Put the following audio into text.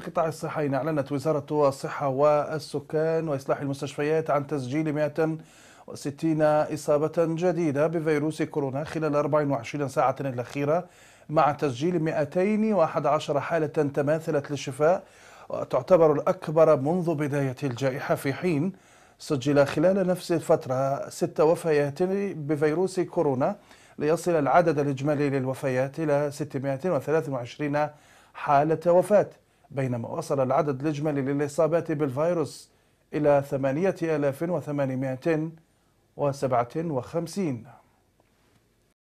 في قطاع الصحة أعلنت وزارة الصحة والسكان وإصلاح المستشفيات عن تسجيل 160 إصابة جديدة بفيروس كورونا خلال 24 ساعة الأخيرة مع تسجيل 211 حالة تماثلت للشفاء وتعتبر الأكبر منذ بداية الجائحة في حين سجل خلال نفس الفترة ست وفيات بفيروس كورونا ليصل العدد الإجمالي للوفيات إلى 623 حالة وفاة بينما وصل العدد الإجمالي للإصابات بالفيروس إلى 8857